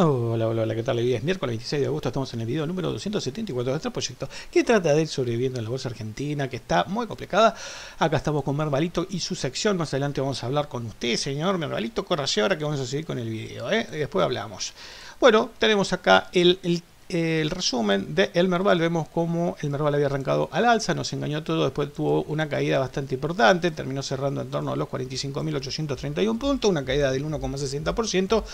Hola, hola, hola, ¿qué tal? Hoy es miércoles 26 de agosto, estamos en el video número 274 de nuestro proyecto que trata de él, sobreviviendo en la bolsa argentina, que está muy complicada. Acá estamos con Mervalito y su sección, más adelante vamos a hablar con usted, señor Mervalito corraje ahora que vamos a seguir con el video, ¿eh? después hablamos. Bueno, tenemos acá el, resumen de el Merval, vemos cómo el Merval había arrancado al alza, nos engañó todo, después tuvo una caída bastante importante, terminó cerrando en torno a los 45.831 puntos, una caída del 1,60%,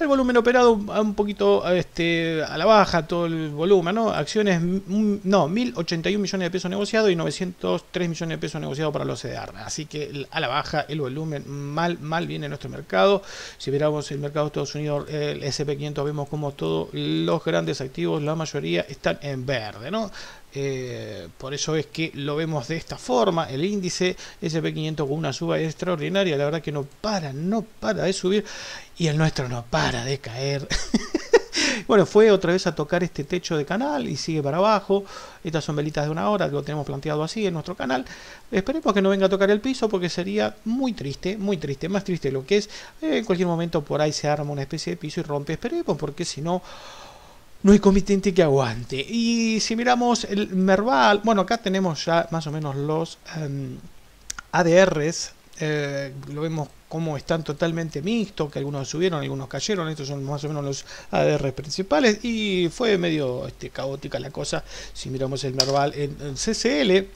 el volumen operado un poquito este, a la baja, todo el volumen, ¿no? Acciones, mm, no, 1.081 millones de pesos negociados y 903 millones de pesos negociados para los CDR. E Así que a la baja el volumen mal, mal viene nuestro mercado. Si miramos el mercado de Estados Unidos, el SP500, vemos como todos los grandes activos, la mayoría están en verde, ¿no? Eh, por eso es que lo vemos de esta forma, el índice SP500 con una suba extraordinaria, la verdad que no para, no para de subir y el nuestro no para de caer. bueno, fue otra vez a tocar este techo de canal y sigue para abajo. Estas son velitas de una hora, lo tenemos planteado así en nuestro canal. Esperemos que no venga a tocar el piso porque sería muy triste, muy triste, más triste lo que es. en cualquier momento por ahí se arma una especie de piso y rompe, esperemos porque si no no hay comitente que aguante. Y si miramos el Merval, bueno, acá tenemos ya más o menos los em, ADRs, eh, lo vemos como están totalmente mixtos, que algunos subieron, algunos cayeron, estos son más o menos los ADRs principales, y fue medio este, caótica la cosa si miramos el Merval en CCL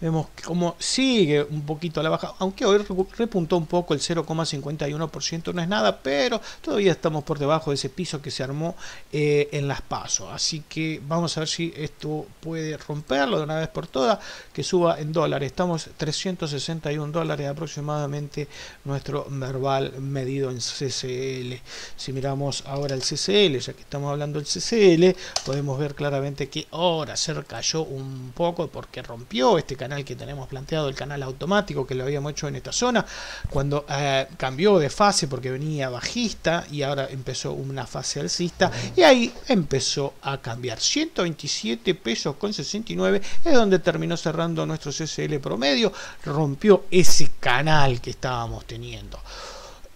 Vemos cómo sigue un poquito a la baja, aunque hoy repuntó un poco el 0,51%, no es nada, pero todavía estamos por debajo de ese piso que se armó eh, en las pasos. Así que vamos a ver si esto puede romperlo de una vez por todas, que suba en dólares. Estamos 361 dólares aproximadamente nuestro verbal medido en CCL. Si miramos ahora el CCL, ya que estamos hablando del CCL, podemos ver claramente que ahora se cayó un poco porque rompió este este canal que tenemos planteado, el canal automático que lo habíamos hecho en esta zona, cuando eh, cambió de fase porque venía bajista y ahora empezó una fase alcista y ahí empezó a cambiar. 127 pesos con 69 es donde terminó cerrando nuestro CSL promedio, rompió ese canal que estábamos teniendo.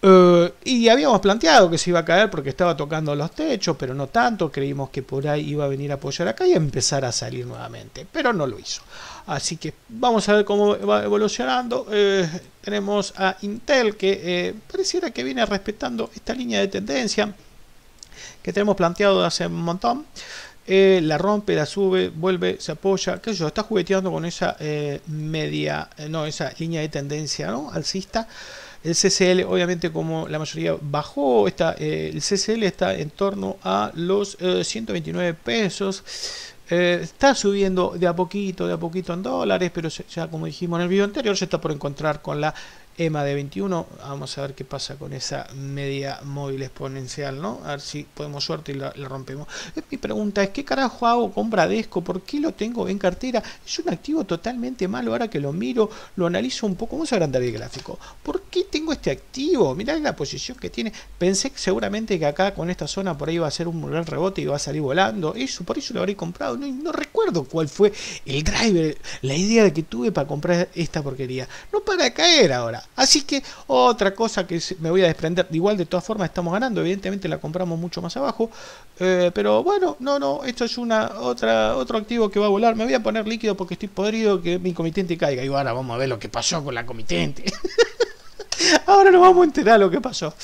Eh, y habíamos planteado que se iba a caer porque estaba tocando los techos, pero no tanto. Creímos que por ahí iba a venir a apoyar acá y empezar a salir nuevamente, pero no lo hizo. Así que vamos a ver cómo va evolucionando. Eh, tenemos a Intel que eh, pareciera que viene respetando esta línea de tendencia que tenemos planteado hace un montón. la rompe, la sube, vuelve, se apoya, qué sé yo, está jugueteando con esa media, no, esa línea de tendencia, ¿no? Alcista. El CCL, obviamente, como la mayoría bajó, está, eh, el CCL está en torno a los 129 eh, pesos. Eh, está subiendo de a poquito, de a poquito en dólares, pero ya como dijimos en el video anterior, se está por encontrar con la EMA de 21. Vamos a ver qué pasa con esa media móvil exponencial, ¿no? A ver si podemos suerte y la, rompemos. Eh, mi pregunta es, ¿qué carajo hago con Bradesco? ¿Por qué lo tengo en cartera? Es un activo totalmente malo. Ahora que lo miro, lo analizo un poco. Vamos a agrandar el gráfico. ¿Por qué tengo este activo? Mirá la posición que tiene. Pensé seguramente que acá con esta zona por ahí va a ser un gran rebote y va a salir volando. Eso, por eso lo habré comprado. No, no recuerdo cuál fue el driver, la idea que tuve para comprar esta porquería. No para caer ahora. Así que otra cosa que me voy a desprender, igual de todas formas estamos ganando, evidentemente la compramos mucho más abajo, eh, pero bueno, no, no, esto es una otra otro activo que va a volar, me voy a poner líquido porque estoy podrido que mi comitente caiga y ahora vamos a ver lo que pasó con la comitente. Ahora nos vamos a enterar lo que pasó.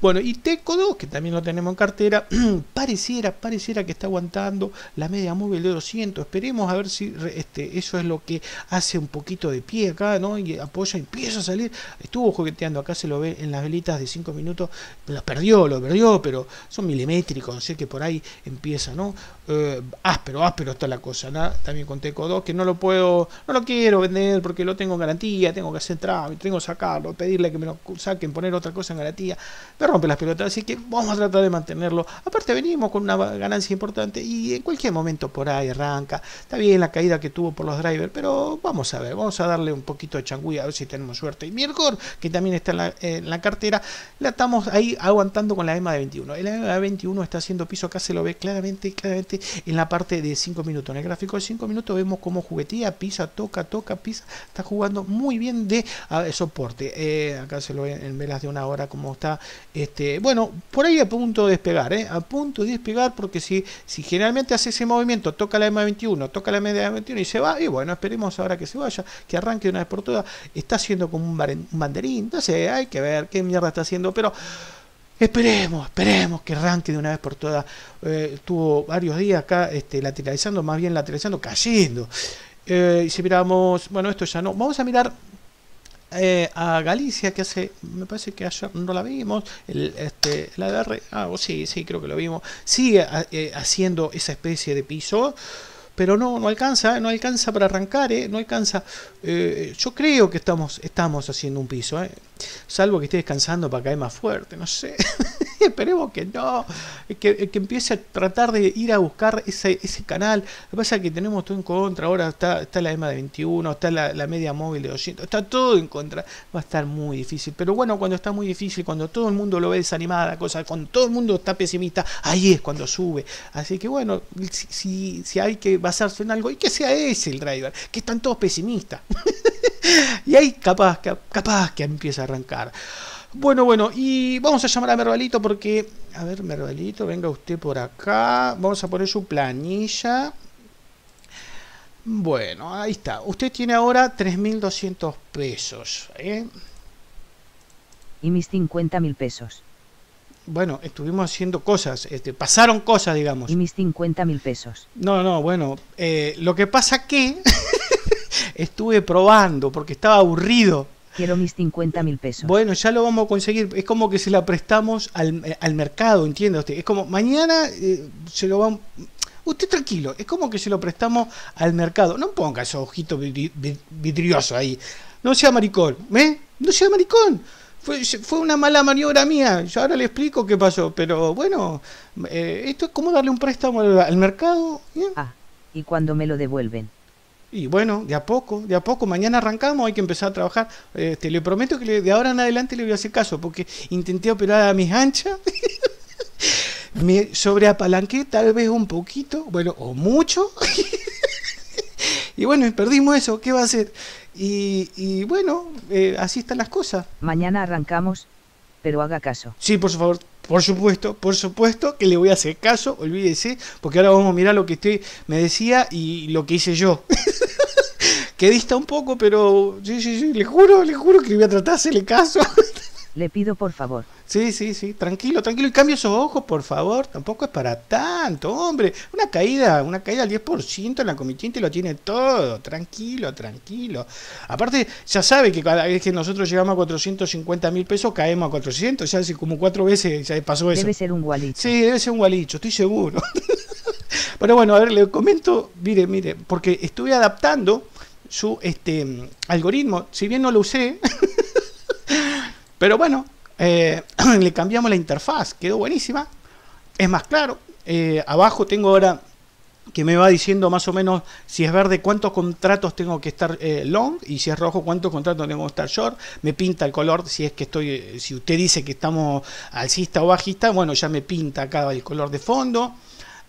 Bueno, y Teco 2, que también lo tenemos en cartera, pareciera, pareciera que está aguantando la media móvil de 200. Esperemos a ver si este, eso es lo que hace un poquito de pie acá, ¿no? Y apoya, empieza a salir. Estuvo jugueteando, acá se lo ve en las velitas de 5 minutos. Lo perdió, lo perdió, pero son milimétricos, no sé que por ahí empieza, ¿no? Eh, áspero, áspero está la cosa, ¿no? también con Teco 2, que no lo puedo, no lo quiero vender porque lo tengo en garantía, tengo que hacer trámite, tengo que sacarlo, pedirle que me lo saquen, poner otra cosa en garantía, me rompe las pelotas, así que vamos a tratar de mantenerlo. Aparte venimos con una ganancia importante y en cualquier momento por ahí arranca, está bien la caída que tuvo por los drivers, pero vamos a ver, vamos a darle un poquito de changuí a ver si tenemos suerte. Y Mirgor, que también está en la, cartera, la estamos ahí aguantando con la EMA de 21. la EMA de 21 está haciendo piso, acá se lo ve claramente, claramente en la parte de 5 minutos. En el gráfico de 5 minutos vemos cómo juguetilla pisa, toca, toca, pisa. Está jugando muy bien de ah, soporte. Eh, acá se lo ven en velas de una hora como está. Este, bueno, por ahí a punto de despegar, eh, a punto de despegar, porque si, si generalmente hace ese movimiento, toca la M21, toca la M21 y se va, y bueno, esperemos ahora que se vaya, que arranque una vez por todas. Está haciendo como un, un banderín, no sé, hay que ver qué mierda está haciendo, pero... Esperemos, esperemos que arranque de una vez por todas. Eh, estuvo varios días acá este, lateralizando, más bien lateralizando, cayendo. Eh, si miramos, bueno, esto ya no. Vamos a mirar eh, a Galicia, que hace, me parece que ayer no la vimos, el, este, la ADR, ah, sí, sí, creo que lo vimos, sigue eh, haciendo esa especie de piso pero no, no alcanza, no alcanza para arrancar, ¿eh? no alcanza. Eh, yo creo que estamos, estamos haciendo un piso, ¿eh? salvo que esté descansando para caer más fuerte, no sé. esperemos que no, que, que, empiece a tratar de ir a buscar ese, canal. Lo que pasa es que tenemos todo en contra, ahora está, está la EMA de 21, está la, media móvil de 200, está todo en contra, va a estar muy difícil. Pero bueno, cuando está muy difícil, cuando todo el mundo lo ve desanimada, cosa, cuando todo el mundo está pesimista, ahí es cuando sube. Así que bueno, si, si, hay que basarse en algo, y que sea ese el driver, que están todos pesimistas. y ahí capaz, capaz que empieza a arrancar. Bueno, bueno, y vamos a llamar a Mervalito porque... A ver, Mervalito, venga usted por acá. Vamos a poner su planilla. Bueno, ahí está. Usted tiene ahora 3.200 pesos. ¿eh? Y mis 50.000 pesos. Bueno, estuvimos haciendo cosas, este, pasaron cosas, digamos. Y mis 50.000 pesos. No, no, bueno, eh, lo que pasa que estuve probando porque estaba aburrido Quiero mis 50 mil pesos. Bueno, ya lo vamos a conseguir. Es como que se la prestamos al, eh, mercado, entiende usted. Es como mañana eh, se lo vamos... Usted tranquilo, es como que se lo prestamos al mercado. No ponga esos ojitos vidri vidriosos ahí. No sea maricón, ¿eh? No sea maricón. Fue, fue, una mala maniobra mía. Yo ahora le explico qué pasó, pero bueno, eh, esto es como darle un préstamo al, mercado. Ah, y cuando me lo devuelven. Y bueno, de a poco, de a poco, mañana arrancamos, hay que empezar a trabajar. te este, le prometo que de ahora en adelante le voy a hacer caso, porque intenté operar a mis anchas, me sobreapalanqué tal vez un poquito, bueno, o mucho. y bueno, perdimos eso, ¿qué va a hacer? Y, bueno, eh, así están las cosas. Mañana arrancamos, pero haga caso. Sí, por favor, por supuesto, por supuesto que le voy a hacer caso, olvídese, porque ahora vamos a mirar lo que usted me decía y lo que hice yo. que dista un poco, pero sí, sí, sí, le juro, le juro que le voy a tratar de caso. Le pido por favor. Sí, sí, sí, tranquilo, tranquilo. Y cambio esos ojos, por favor. Tampoco es para tanto, hombre. Una caída, una caída al 10% en la comitente lo tiene todo. Tranquilo, tranquilo. Aparte, ya sabe que cada vez que nosotros llegamos a 450 mil pesos, caemos a 400. Ya hace como cuatro veces ya pasó eso. Debe ser un gualicho. Sí, debe ser un gualicho, estoy seguro. Pero bueno, a ver, le comento, mire, mire, porque estuve adaptando su este algoritmo, si bien no lo usé, Pero bueno, eh, le cambiamos la interfaz, quedó buenísima, es más claro. Eh, abajo tengo ahora que me va diciendo más o menos si es verde cuántos contratos tengo que estar eh, long y si es rojo cuántos contratos tengo que estar short. Me pinta el color si es que estoy, si usted dice que estamos alcista o bajista, bueno, ya me pinta acá el color de fondo.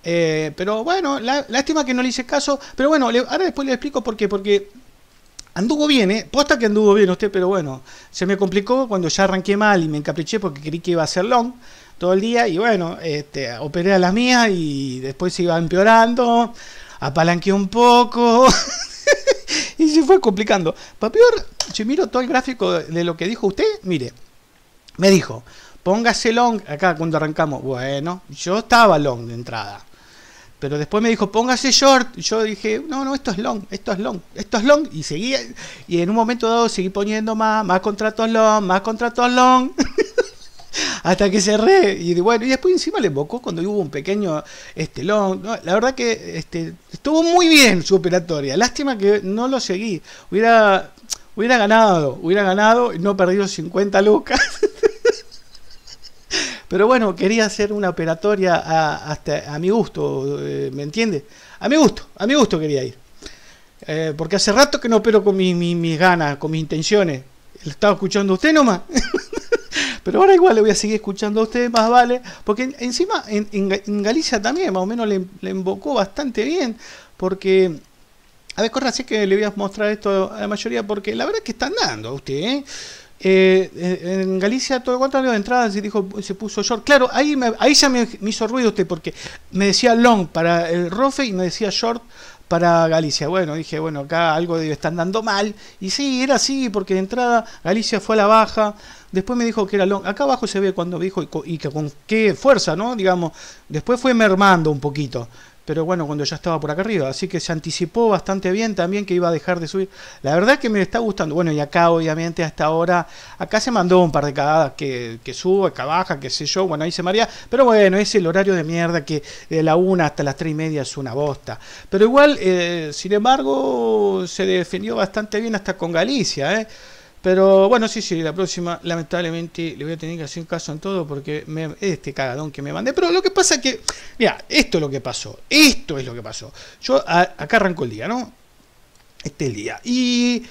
pero bueno, la, lástima que no le hice caso. Pero bueno, le, ahora después le explico por qué. Porque Anduvo bien, ¿eh? Posta que anduvo bien usted, pero bueno, se me complicó cuando ya arranqué mal y me encapriché porque creí que iba a ser long todo el día y bueno, este, operé a las mías y después se iba empeorando, apalanqué un poco y se fue complicando. Para peor, si miro todo el gráfico de lo que dijo usted, mire, me dijo, póngase long acá cuando arrancamos. Bueno, yo estaba long de entrada. Pero después me dijo, póngase short. Yo dije, no, no, esto es long, esto es long, esto es long. Y seguí, y en un momento dado seguí poniendo más, más contratos long, más contratos long. hasta que cerré. Y bueno, y después encima le invocó cuando hubo un pequeño este, long. la verdad que este, estuvo muy bien su operatoria. Lástima que no lo seguí. Hubiera, hubiera ganado, hubiera ganado y no perdido 50 lucas. Pero bueno, quería hacer una operatoria a, hasta a mi gusto, eh, ¿me entiende? A mi gusto, a mi gusto quería ir. Eh, porque hace rato que no opero con mis ganas, con mis intenciones. estaba escuchando a usted nomás. Pero ahora igual le voy a seguir escuchando a usted, más vale. Porque encima en, en, Galicia también, más o menos, le, invocó bastante bien. Porque a ver, corra, así que le voy a mostrar esto a la mayoría porque la verdad es que están dando a usted, ¿eh? Eh, en Galicia todo cuanto de entrada se dijo se puso short claro ahí me, ahí ya me, hizo ruido usted porque me decía long para el rofe y me decía short para Galicia bueno dije bueno acá algo de, están dando mal y sí era así porque de entrada Galicia fue a la baja después me dijo que era long acá abajo se ve cuando dijo y, y que con qué fuerza no digamos después fue mermando un poquito pero bueno, cuando ya estaba por acá arriba. Así que se anticipó bastante bien también que iba a dejar de subir. La verdad que me está gustando. Bueno, y acá obviamente hasta ahora, acá se mandó un par de cagadas que, que sube, que baja, qué sé yo. Bueno, ahí se maría Pero bueno, es el horario de mierda que de la una hasta las tres y media es una bosta. Pero igual, eh, sin embargo, se defendió bastante bien hasta con Galicia, ¿eh? Pero bueno, sí, sí, la próxima lamentablemente le voy a tener que hacer caso en todo porque me, este cagadón que me mandé. Pero lo que pasa es que, mira, esto es lo que pasó. Esto es lo que pasó. Yo acá arranco el día, ¿no? Este es el día. Y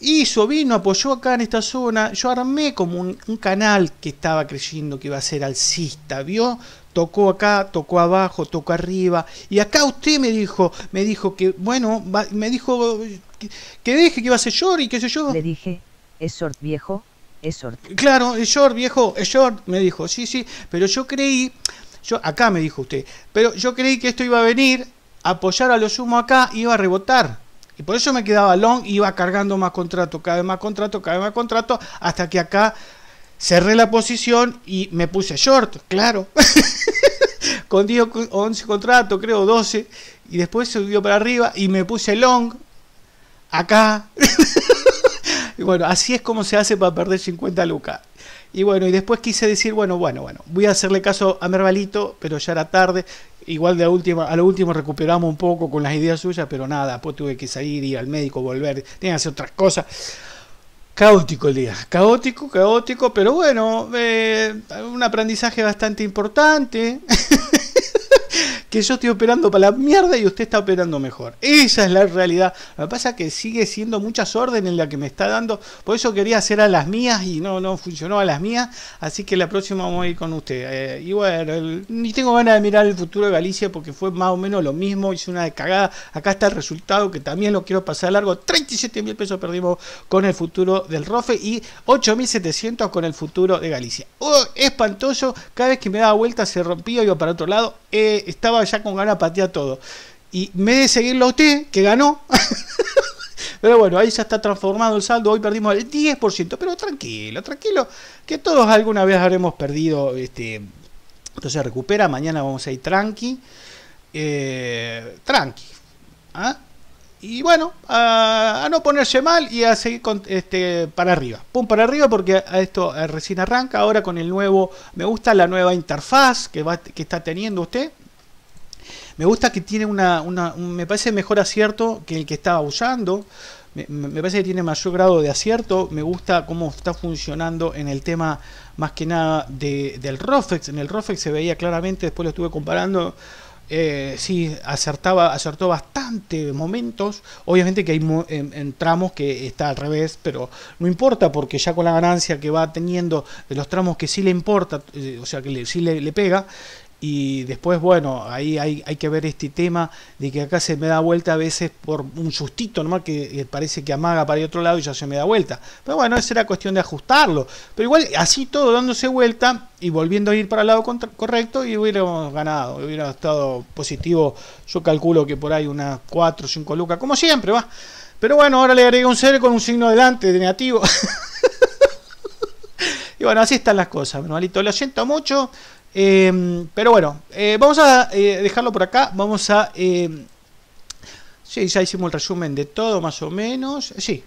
hizo, vino, apoyó acá en esta zona. Yo armé como un, canal que estaba creyendo que iba a ser alcista, ¿vio? Tocó acá, tocó abajo, tocó arriba. Y acá usted me dijo, me dijo que, bueno, me dijo que, deje que iba a ser short y qué sé yo. Le dije, es short viejo, es short. Claro, es short viejo, es short, me dijo, sí, sí, pero yo creí, yo acá me dijo usted, pero yo creí que esto iba a venir, apoyar a lo sumo acá, iba a rebotar. Y por eso me quedaba long, iba cargando más contrato, cada vez más contrato, cada vez más contrato, hasta que acá cerré la posición y me puse short, claro. con 10 11 contratos, creo 12, y después subió para arriba y me puse long acá. Y bueno, así es como se hace para perder 50 lucas. Y bueno, y después quise decir, bueno, bueno, bueno, voy a hacerle caso a Mervalito, pero ya era tarde. Igual de a, última, a lo último recuperamos un poco con las ideas suyas, pero nada, después tuve que salir, ir al médico, volver, tenía que hacer otras cosas. Caótico el día, caótico, caótico, pero bueno, eh, un aprendizaje bastante importante. que yo estoy operando para la mierda y usted está operando mejor. Esa es la realidad. Lo que pasa es que sigue siendo muchas órdenes la que me está dando. Por eso quería hacer a las mías y no, no funcionó a las mías. Así que la próxima vamos a ir con usted. Eh, y bueno, ni tengo ganas de mirar el futuro de Galicia porque fue más o menos lo mismo. Hice una cagada. Acá está el resultado que también lo quiero pasar largo. 37 mil pesos perdimos con el futuro del Rofe y 8.700 con el futuro de Galicia. Oh, espantoso. Cada vez que me daba vuelta se rompía, y yo para otro lado eh, estaba ya con ganas de todo. Y me de seguirlo a usted, que ganó. Pero bueno, ahí ya está transformado el saldo. Hoy perdimos el 10%. Pero tranquilo, tranquilo. Que todos alguna vez habremos perdido. Este, entonces recupera. Mañana vamos a ir tranqui. Eh, tranqui. ¿Ah? y bueno, a, no ponerse mal y a seguir este, para arriba. Pum para arriba porque a esto eh, recién arranca ahora con el nuevo, me gusta la nueva interfaz que, va, que está teniendo usted. Me gusta que tiene una, me parece mejor acierto que el que estaba usando. Me, parece que tiene mayor grado de acierto. Me gusta cómo está funcionando en el tema más que nada de, del Rofex. En el Rofex se veía claramente, después lo estuve comparando eh, sí, acertaba, acertó bastante momentos. Obviamente que hay tramos que está al revés, pero no importa porque ya con la ganancia que va teniendo de los tramos que sí le importa, eh, o sea que sí le pega, y después, bueno, ahí hay, que ver este tema de que acá se me da vuelta a veces por un sustito nomás que parece que amaga para el otro lado y ya se me da vuelta. Pero bueno, esa era cuestión de ajustarlo. Pero igual, así todo dándose vuelta y volviendo a ir para el lado correcto y hubiéramos ganado, hubiera estado positivo. Yo calculo que por ahí unas 4 o 5 lucas, como siempre, va. Pero bueno, ahora le agregué un 0 con un signo delante de negativo. y bueno, así están las cosas, Manuelito. Lo siento mucho. Em, pero bueno, eh, vamos a eh, dejarlo por acá. Vamos a... Em, sí, ya hicimos el resumen de todo, más o menos. Sí.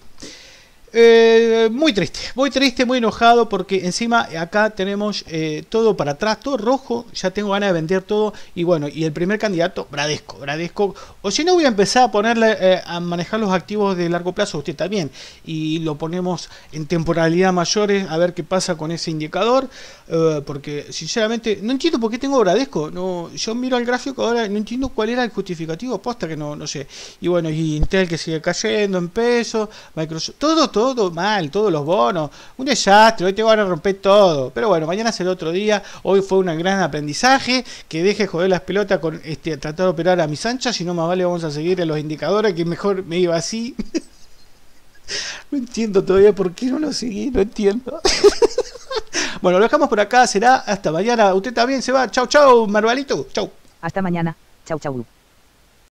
Eh, muy triste, muy triste, muy enojado porque encima acá tenemos eh, todo para atrás, todo rojo, ya tengo ganas de vender todo y bueno, y el primer candidato, Bradesco, Bradesco, o si no voy a empezar a ponerle, eh, a manejar los activos de largo plazo usted también y lo ponemos en temporalidad mayores a ver qué pasa con ese indicador, eh, porque sinceramente no entiendo por qué tengo Bradesco, no, yo miro el gráfico ahora, no entiendo cuál era el justificativo, posta que no, no sé, y bueno, y Intel que sigue cayendo en pesos, Microsoft, todo, todo todo mal, todos los bonos, un desastre, hoy te van a romper todo. Pero bueno, mañana el otro día, hoy fue un gran aprendizaje, que deje joder las pelotas con este, tratar de operar a mis anchas, si no más vale vamos a seguir en los indicadores, que mejor me iba así. no entiendo todavía por qué no lo seguí, no entiendo. bueno, lo dejamos por acá, será hasta mañana. Usted también se va. Chau, chau, Marvalito. Chau. Hasta mañana. Chau, chau.